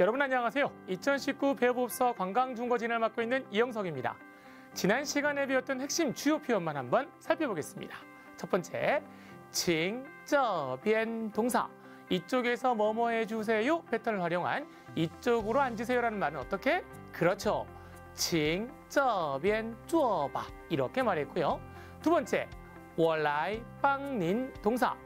여러분 안녕하세요. 2019 배우법사 관광중거진을 맡고 있는 이영석입니다. 지난 시간에 배웠던 핵심 주요 표현만 한번 살펴보겠습니다. 첫 번째, 칭저변 동사. 이쪽에서 뭐뭐 해주세요 패턴을 활용한 이쪽으로 앉으세요라는 말은 어떻게? 그렇죠. 칭저변 쪼봐 이렇게 말했고요. 두 번째, 월라이 빵닌 동사.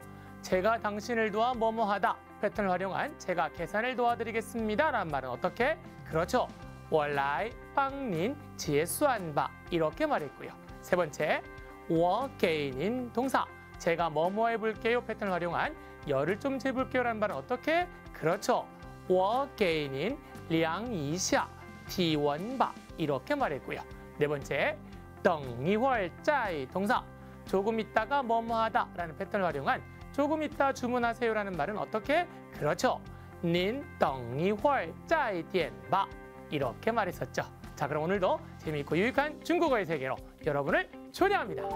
제가 당신을 도와 뭐뭐하다 패턴을 활용한 제가 계산을 도와드리겠습니다. 라는 말은 어떻게? 그렇죠. 원라이, 빵린, 지수안바 이렇게 말했고요. 세 번째, 워게인인 동사 제가 뭐뭐 해볼게요 패턴을 활용한 열을 좀 재볼게요 라는 말은 어떻게? 그렇죠. 워게인인 량이샤 디원바 이렇게 말했고요. 네 번째, 덩이월짜이 동사 조금 있다가 뭐뭐하다 라는 패턴을 활용한 조금 있다 주문하세요라는 말은 어떻게? 그렇죠. 닌等一会儿再点吧 이렇게 말했었죠. 자 그럼 오늘도 재미있고 유익한 중국어의 세계로 여러분을 초대합니다.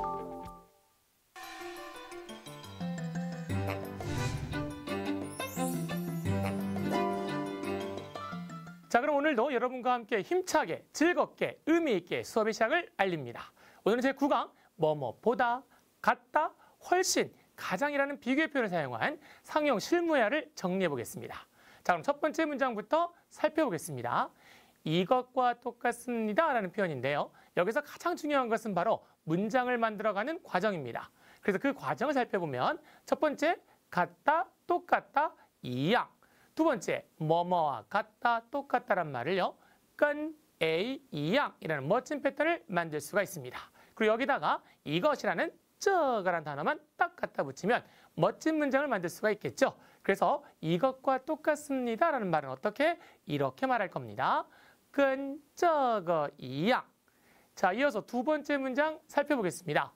자 그럼 오늘도 여러분과 함께 힘차게 즐겁게 의미있게 수업의 시작을 알립니다. 오늘은 제 9강 뭐 뭐보다 같다 훨씬 가장이라는 비교의 표현을 사용한 상형 실무야를 정리해 보겠습니다. 자, 그럼 첫 번째 문장부터 살펴보겠습니다. 이것과 똑같습니다 라는 표현인데요. 여기서 가장 중요한 것은 바로 문장을 만들어가는 과정입니다. 그래서 그 과정을 살펴보면 첫 번째, 같다, 똑같다, 이양. 두 번째, 뭐뭐와 같다, 똑같다란 말을요. 끈, 에이, 이양이라는 멋진 패턴을 만들 수가 있습니다. 그리고 여기다가 이것이라는 목적어라는 단어만 딱 갖다 붙이면 멋진 문장을 만들 수가 있겠죠. 그래서 이것과 똑같습니다라는 말은 어떻게? 이렇게 말할 겁니다. 끈적어 이양. 자, 이어서 두 번째 문장 살펴보겠습니다.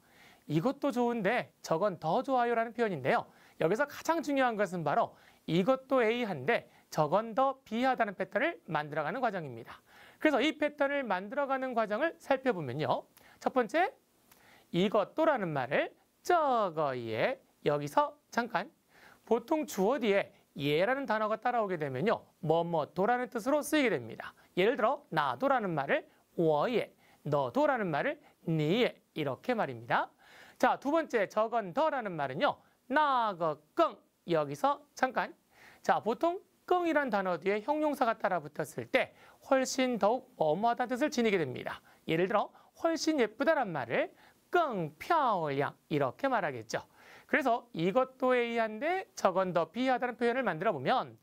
이것도 좋은데 저건 더 좋아요라는 표현인데요. 여기서 가장 중요한 것은 바로 이것도 A한데 저건 더 B하다는 패턴을 만들어가는 과정입니다. 그래서 이 패턴을 만들어가는 과정을 살펴보면요. 첫 번째, 이것도라는 말을 저거에 여기서 잠깐 보통 주어 뒤에 예라는 단어가 따라오게 되면요. 뭐 뭐도라는 뜻으로 쓰이게 됩니다. 예를 들어 나도라는 말을 워에 너도라는 말을 니에 이렇게 말입니다. 자, 두 번째 저건 더라는 말은요. 나거 끙 여기서 잠깐 자, 보통 끙이란 단어 뒤에 형용사가 따라 붙었을 때 훨씬 더욱 어마하다는 뜻을 지니게 됩니다. 예를 들어 훨씬 예쁘다란 말을 更漂亮 이렇게 말하겠죠. 그래서 이것도 A한데 저건 더 B하다는 표현을 만들어 보면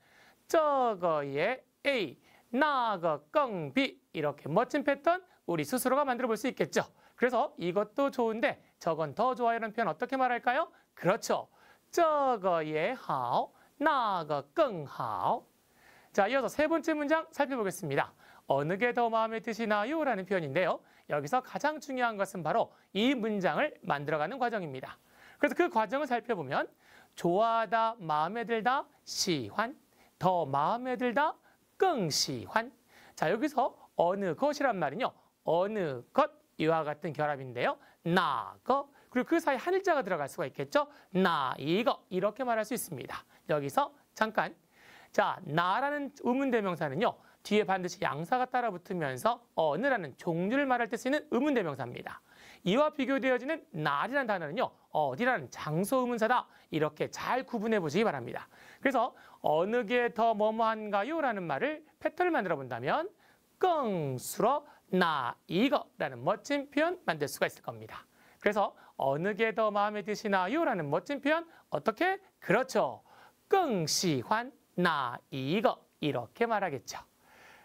저거의 A, 나거 껑 B 이렇게 멋진 패턴 우리 스스로가 만들어 볼 수 있겠죠. 그래서 이것도 좋은데 저건 더 좋아요라는 표현 어떻게 말할까요? 그렇죠. 저거의 하오, 나거 껑하오. 자, 이어서 세 번째 문장 살펴보겠습니다. 어느 게 더 마음에 드시나요? 라는 표현인데요. 여기서 가장 중요한 것은 바로 이 문장을 만들어가는 과정입니다. 그래서 그 과정을 살펴보면 좋아하다, 마음에 들다, 시환, 더 마음에 들다, 끙시환. 자, 여기서 어느 것이란 말은요. 어느 것 이와 같은 결합인데요. 나, 거. 그리고 그 사이 에 한일자가 들어갈 수가 있겠죠. 나, 이거. 이렇게 말할 수 있습니다. 여기서 잠깐. 자, 나라는 의문대명사는요. 뒤에 반드시 양사가 따라붙으면서 어느라는 종류를 말할 때 쓰이는 의문대명사입니다. 이와 비교되어지는 날이라는 단어는요. 어디라는 장소 의문사다. 이렇게 잘 구분해 보시기 바랍니다. 그래서 어느 게 더 뭐뭐한가요? 라는 말을 패턴을 만들어 본다면 끙스러나 이거라는 멋진 표현 만들 수가 있을 겁니다. 그래서 어느 게 더 마음에 드시나요? 라는 멋진 표현 어떻게? 그렇죠. 끙시환 나 이거 이렇게 말하겠죠.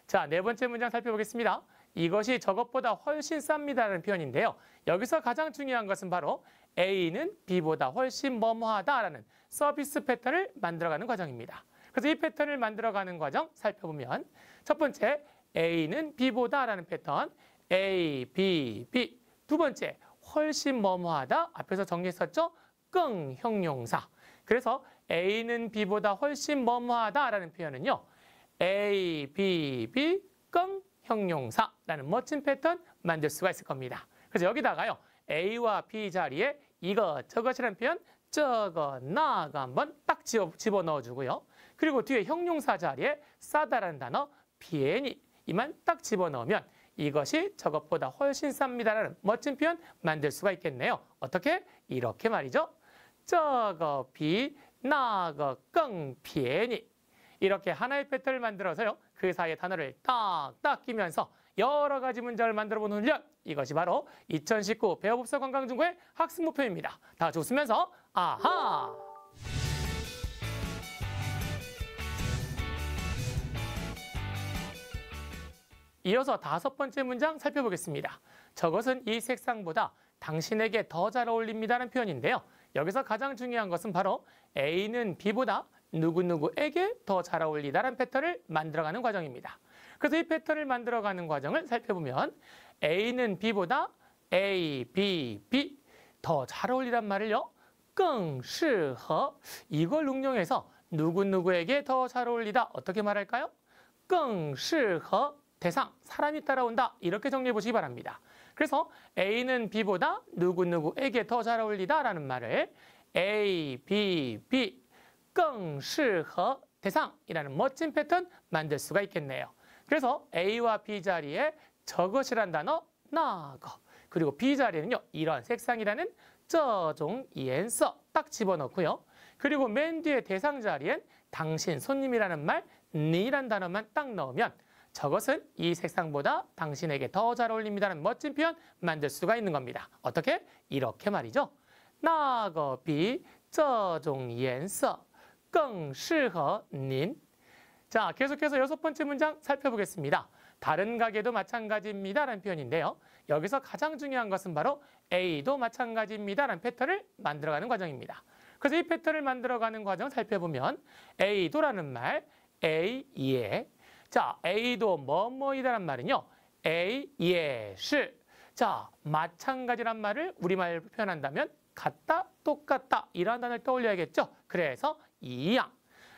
자, 네 번째 문장 살펴보겠습니다. 이것이 저것보다 훨씬 쌉니다라는 표현인데요. 여기서 가장 중요한 것은 바로 A는 B보다 훨씬 뭐뭐하다라는 서비스 패턴을 만들어가는 과정입니다. 그래서 이 패턴을 만들어가는 과정 살펴보면 첫 번째 A는 B보다라는 패턴 A, B, B 두 번째 훨씬 뭐뭐하다 앞에서 정리했었죠? 끙 형용사 그래서 A는 B보다 훨씬 뭐뭐하다라는 표현은요. A, B, B, 끙, 형용사라는 멋진 패턴 만들 수가 있을 겁니다. 그래서 여기다가요. A와 B 자리에 이것저것이라는 표현 저거 나가 한번 딱 집어넣어 주고요. 그리고 뒤에 형용사 자리에 싸다라는 단어 비엔이 이만 딱 집어넣으면 이것이 저것보다 훨씬 쌉니다라는 멋진 표현 만들 수가 있겠네요. 어떻게? 이렇게 말이죠. 저거 비나가 끙, 비엔이 이렇게 하나의 패턴을 만들어서요. 그 사이에 단어를 딱딱 끼면서 여러 가지 문장을 만들어 보는 훈련. 이것이 바로 2019 배어법사 관광중고의 학습 목표입니다. 다 좋으면서 아하! 이어서 다섯 번째 문장 살펴보겠습니다. 저것은 이 색상보다 당신에게 더 잘 어울립니다는 표현인데요. 여기서 가장 중요한 것은 바로 A는 B보다 누구누구에게 더 잘 어울리다라는 패턴을 만들어가는 과정입니다. 그래서 이 패턴을 만들어가는 과정을 살펴보면 A는 B보다 A, B, B 더 잘 어울리란 말을요. 更适合 이걸 응용해서 누구누구에게 더 잘 어울리다 어떻게 말할까요? 更适合 대상, 사람이 따라온다 이렇게 정리해 보시기 바랍니다. 그래서 A는 B보다 누구누구에게 더 잘 어울리다 라는 말을 A, B, B 更适合 대상이라는 멋진 패턴 만들 수가 있겠네요. 그래서 A와 B 자리에 저것이란 단어 나거 그리고 B 자리에는요 이런 색상이라는 저종 이엔서 딱 집어넣고요. 그리고 맨 뒤에 대상 자리엔 당신 손님이라는 말 니란 단어만 딱 넣으면 저것은 이 색상보다 당신에게 더 잘 어울립니다는 멋진 표현 만들 수가 있는 겁니다. 어떻게? 이렇게 말이죠. 나거 비 저종 이엔서 更适合您. 자, 계속해서 여섯 번째 문장 살펴보겠습니다. 다른 가게도 마찬가지입니다. 라는 표현인데요. 여기서 가장 중요한 것은 바로 A도 마찬가지입니다. 라는 패턴을 만들어가는 과정입니다. 그래서 이 패턴을 만들어가는 과정 살펴보면 A도라는 말, A, 예. 자, A도 뭐뭐이다란 말은요. A, 예, 시. 자, 마찬가지란 말을 우리말로 표현한다면 같다, 똑같다 이러한 단어를 떠올려야겠죠. 그래서 이양.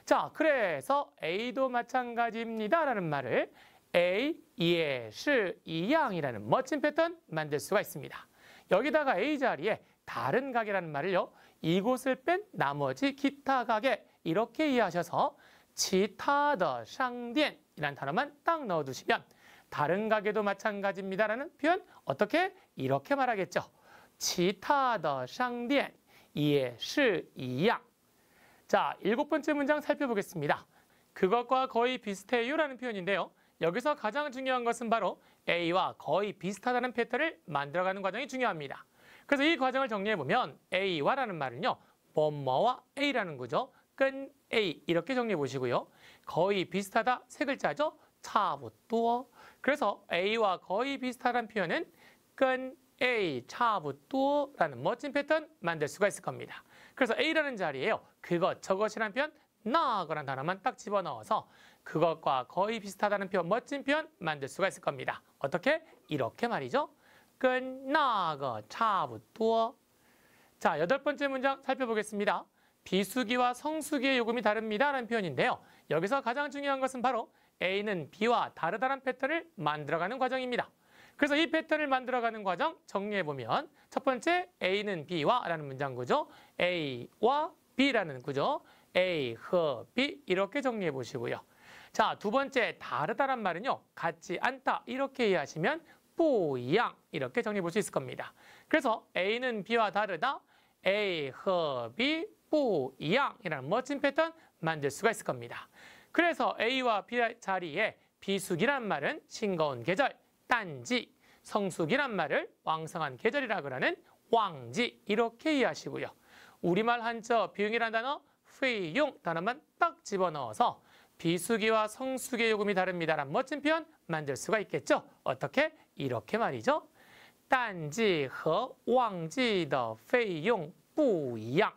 자, 그래서 A도 마찬가지입니다. 라는 말을 A, 예, 시, 이양이라는 멋진 패턴 만들 수가 있습니다. 여기다가 A 자리에 다른 가게라는 말을요. 이곳을 뺀 나머지 기타 가게 이렇게 이해하셔서 지타더 샹디엔이란 단어만 딱 넣어두시면 다른 가게도 마찬가지입니다라는 표현 어떻게? 이렇게 말하겠죠. 지타더 샹디엔 예, 시, 이양 자, 일곱 번째 문장 살펴보겠습니다. 그것과 거의 비슷해요라는 표현인데요. 여기서 가장 중요한 것은 바로 A와 거의 비슷하다는 패턴을 만들어가는 과정이 중요합니다. 그래서 이 과정을 정리해보면 A와라는 말은요. 뭐뭐와 A라는 거죠. 끈 A 이렇게 정리해 보시고요. 거의 비슷하다 세 글자죠. 차부뚜어. 그래서 A와 거의 비슷하다는 표현은 끈 A 차부뚜어라는 멋진 패턴 만들 수가 있을 겁니다. 그래서 A라는 자리에요. 그것, 저것이란 표현, 너그란 단어만 딱 집어넣어서 그것과 거의 비슷하다는 표현, 멋진 표현 만들 수가 있을 겁니다. 어떻게? 이렇게 말이죠. 끝나个 차부터. 자, 여덟 번째 문장 살펴보겠습니다. 비수기와 성수기의 요금이 다릅니다. 라는 표현인데요. 여기서 가장 중요한 것은 바로 A는 B와 다르다는 패턴을 만들어가는 과정입니다. 그래서 이 패턴을 만들어가는 과정 정리해보면 첫 번째 A는 B와 라는 문장 구조 A와 B라는 구조 A, 허, B 이렇게 정리해 보시고요. 자, 두 번째 다르다란 말은요. 같지 않다 이렇게 이해하시면 뿌양 이렇게 정리해 볼 수 있을 겁니다. 그래서 A는 B와 다르다 A, 허, B, 뿌양이라는 멋진 패턴 만들 수가 있을 겁니다. 그래서 A와 B 자리에 비수기란 말은 싱거운 계절 단지 성수기란 말을 왕성한 계절이라 그러는 왕지 이렇게 이해하시고요. 우리말 한자 비용이란 단어 회용 단어만 딱 집어넣어서 비수기와 성수기의 요금이 다릅니다란 멋진 표현 만들 수가 있겠죠. 어떻게? 이렇게 말이죠. 단지和 왕지的费用不一样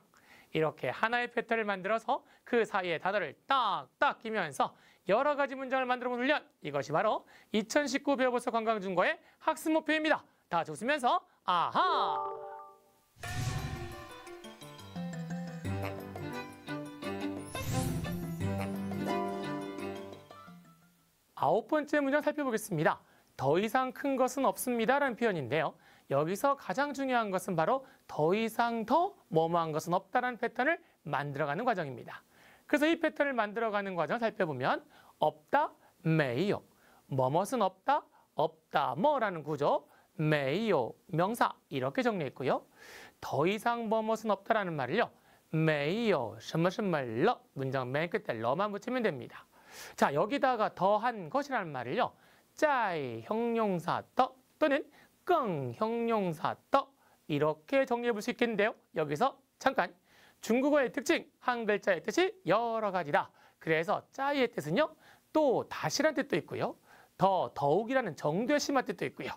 이렇게 하나의 패턴을 만들어서 그 사이에 단어를 딱딱 끼면서 여러 가지 문장을 만들어 보는 훈련 이것이 바로 2019 배워보서 관광중과의 학습 목표입니다. 다 적으면서 아하! 아홉 번째 문장 살펴보겠습니다. 더 이상 큰 것은 없습니다라는 표현인데요. 여기서 가장 중요한 것은 바로 더 이상 더 뭐뭐한 것은 없다라는 패턴을 만들어가는 과정입니다. 그래서 이 패턴을 만들어가는 과정 살펴보면 없다, 메이요. 뭐뭇은 없다, 없다, 뭐라는 구조 메이요, 명사 이렇게 정리했고요. 더 이상 뭐뭇은 없다라는 말을요. 메이요, 什么什么了 문장 맨 끝에 러만 붙이면 됩니다. 자, 여기다가 더한 것이라는 말을요. 짜이 형용사 떠 또는 끙 형용사 떠 이렇게 정리해 볼 수 있겠는데요. 여기서 잠깐 중국어의 특징, 한 글자의 뜻이 여러 가지다. 그래서 짜이의 뜻은요. 또 다시란 뜻도 있고요. 더, 더욱이라는 정도의 심한 뜻도 있고요.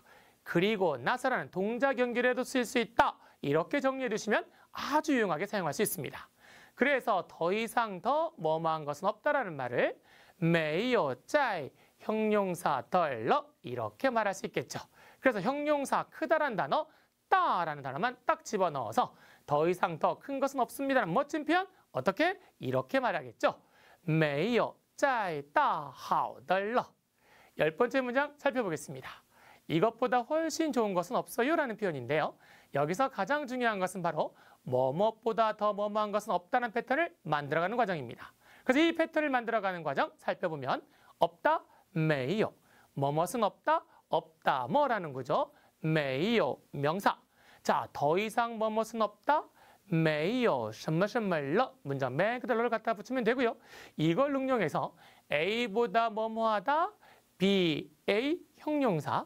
그리고 나서라는 동작 연결에도 쓸 수 있다. 이렇게 정리해 두시면 아주 유용하게 사용할 수 있습니다. 그래서 더 이상 더 뭐뭐한 것은 없다라는 말을 메이오 짜이 형용사 덜러 이렇게 말할 수 있겠죠. 그래서 형용사 크다란 단어 따라는 단어만 딱 집어넣어서 더 이상 더 큰 것은 없습니다. 멋진 표현 어떻게? 이렇게 말하겠죠. 没有再大하的러열 번째 문장 살펴보겠습니다. 이것보다 훨씬 좋은 것은 없어요 라는 표현인데요. 여기서 가장 중요한 것은 바로 뭐뭐보다더 뭐뭐한 것은 없다는 패턴을 만들어가는 과정입니다. 그래서 이 패턴을 만들어가는 과정 살펴보면 없다, 메이요. 뭐뭐은 없다, 없다, 뭐라는 거죠. 메이요, 명사. 자, 더 이상 뭐뭐은 없다? 메이요, 什么什么了 문장 맨 그대로를 갖다 붙이면 되고요. 이걸 응용해서 A보다 뭐뭐하다, B, A 형용사,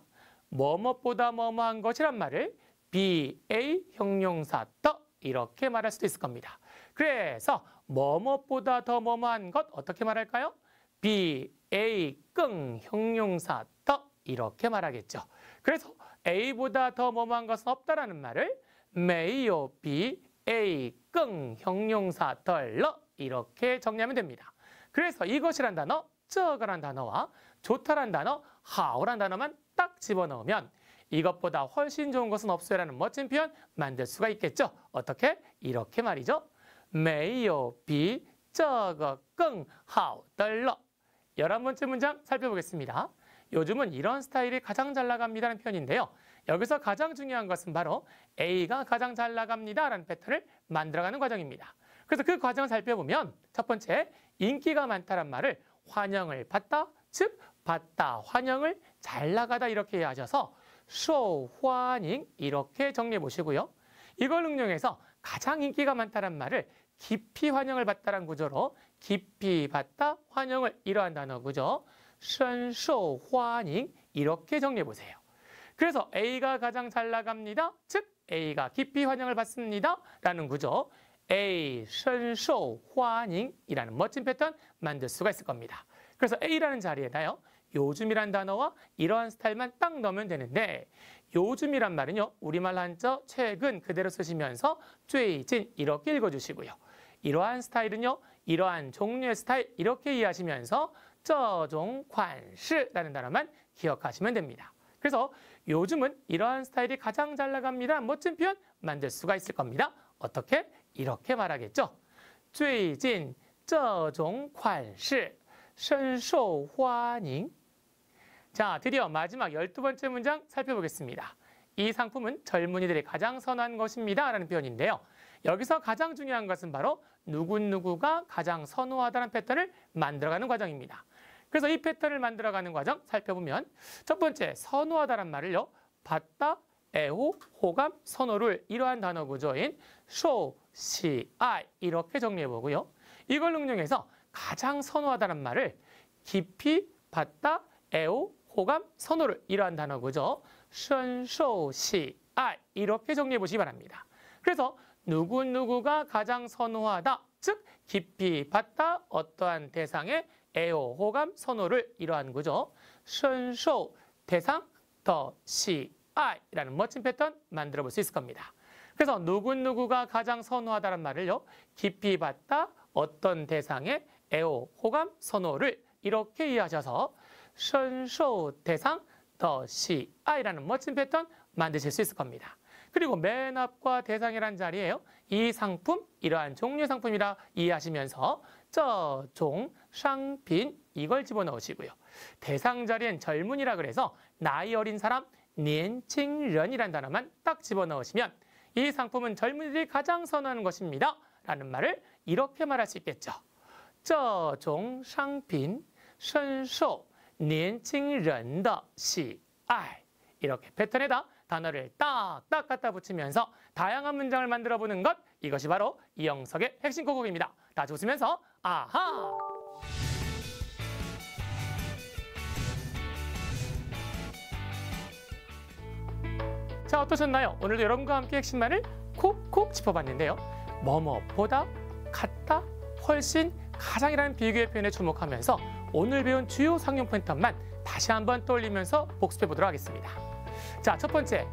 뭐뭐보다 뭐뭐한 것이란 말을 B, A 형용사 떠 이렇게 말할 수도 있을 겁니다. 그래서 뭐뭐보다 더 뭐뭐한 것 어떻게 말할까요? B, A, 끙 형용사 떠 이렇게 말하겠죠. 그래서 A보다 더 뭐뭐한 것은 없다라는 말을 메이오 비 에이 끙 형용사 덜러 이렇게 정리하면 됩니다. 그래서 이것이란 단어, 저거란 단어와 좋다란 단어, 하오란 단어만 딱 집어넣으면 이것보다 훨씬 좋은 것은 없어요라는 멋진 표현 만들 수가 있겠죠. 어떻게? 이렇게 말이죠. 메이오 비 저거 끙 하오 덜러 열한 번째 문장 살펴보겠습니다. 요즘은 이런 스타일이 가장 잘나갑니다는 표현인데요. 여기서 가장 중요한 것은 바로 A가 가장 잘 나갑니다라는 패턴을 만들어가는 과정입니다. 그래서 그 과정을 살펴보면 첫 번째, 인기가 많다란 말을 환영을 받다, 즉 받다, 환영을 잘 나가다 이렇게 하셔서 쇼환잉 이렇게 정리해 보시고요. 이걸 응용해서 가장 인기가 많다란 말을 깊이 환영을 받다란 구조로 깊이 받다, 환영을 이러한 단어 구조 션쇼화닝 이렇게 정리해 보세요. 그래서 A가 가장 잘 나갑니다. 즉 A가 깊이 환영을 받습니다. 라는 구조 A, 션쇼, 화닝이라는 멋진 패턴 만들 수가 있을 겁니다. 그래서 A라는 자리에다요. 요즘이란 단어와 이러한 스타일만 딱 넣으면 되는데 요즘이란 말은요. 우리말 한자 최근 그대로 쓰시면서 쬐진 이렇게 읽어주시고요. 이러한 스타일은요. 이러한 종류의 스타일 이렇게 이해하시면서 저종 관시라는 단어만 기억하시면 됩니다. 그래서 요즘은 이러한 스타일이 가장 잘 나갑니다. 멋진 표현 만들 수가 있을 겁니다. 어떻게? 이렇게 말하겠죠. 最近 저종 관시 深受欢迎 자, 드디어 마지막 열두 번째 문장 살펴보겠습니다. 이 상품은 젊은이들이 가장 선호한 것입니다. 라는 표현인데요. 여기서 가장 중요한 것은 바로 누군누구가 가장 선호하다는 패턴을 만들어가는 과정입니다. 그래서 이 패턴을 만들어가는 과정 살펴보면 첫 번째 선호하다란 말을요. 봤다, 애호, 호감, 선호를 이러한 단어 구조인 show, see, I 이렇게 정리해보고요. 이걸 응용해서 가장 선호하다란 말을 깊이 봤다, 애호, 호감, 선호를 이러한 단어 구조 선쇼시 아 이렇게 정리해 보시기 바랍니다. 그래서 누구누구가 가장 선호하다 즉 깊이 봤다 어떠한 대상에 애호, 호감, 선호를 이러한 거죠. 선쇼, 대상, 더, 시, 아이라는 멋진 패턴 만들어 볼 수 있을 겁니다. 그래서 누구누구가 가장 선호하다는 말을요. 깊이 봤다, 어떤 대상의 애호, 호감, 선호를 이렇게 이해하셔서 선쇼, 대상, 더, 시, 아이라는 멋진 패턴 만드실 수 있을 겁니다. 그리고 맨 앞과 대상이란 자리에요. 이 상품, 이러한 종류 상품이라 이해하시면서 저종 상빈 이걸 집어넣으시고요. 대상 자리엔 젊은이라 그래서 나이 어린 사람 년칭런이란 단어만 딱 집어넣으시면 이 상품은 젊은이들이 가장 선호하는 것입니다. 라는 말을 이렇게 말할 수 있겠죠. 저종 상빈 선소 년칭人的喜爱 이렇게 패턴에다 단어를 딱딱 갖다 붙이면서 다양한 문장을 만들어 보는 것 이것이 바로 이영석의 핵심 고곡입니다. 다 웃으면서 아하! 자 어떠셨나요? 오늘도 여러분과 함께 핵심말을 콕콕 짚어봤는데요. 뭐뭐보다 같다, 훨씬, 가장이라는 비교의 표현에 주목하면서 오늘 배운 주요 상용 포인트만 다시 한번 떠올리면서 복습해 보도록 하겠습니다. 자, 첫 번째,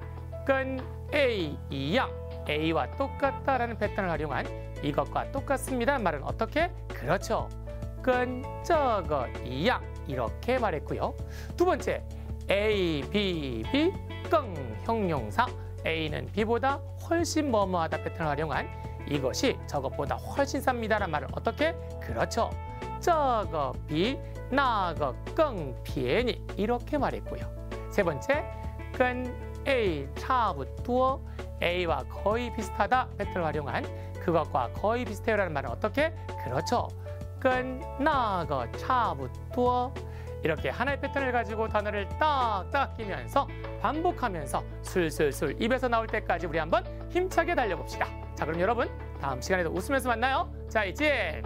끈 A 이양 A와 똑같다라는 패턴을 활용한 이것과 똑같습니다. 말은 어떻게? 그렇죠. 끈저거 이양 이렇게 말했고요. 두 번째 A, B, B 끙 형용사 A는 B보다 훨씬 뭐뭐하다 패턴을 활용한 이것이 저것보다 훨씬 삽니다란 말을 어떻게? 그렇죠. 저거 비 나거 끙 비엔이 이렇게 말했고요. 세 번째 끈 A 차부터 A와 거의 비슷하다 패턴을 활용한 그것과 거의 비슷해요라는 말은 어떻게? 그렇죠. 끝나고 차부터 이렇게 하나의 패턴을 가지고 단어를 딱딱 끼면서 반복하면서 술술술 입에서 나올 때까지 우리 한번 힘차게 달려봅시다. 자 그럼 여러분 다음 시간에도 웃으면서 만나요. 자 이제.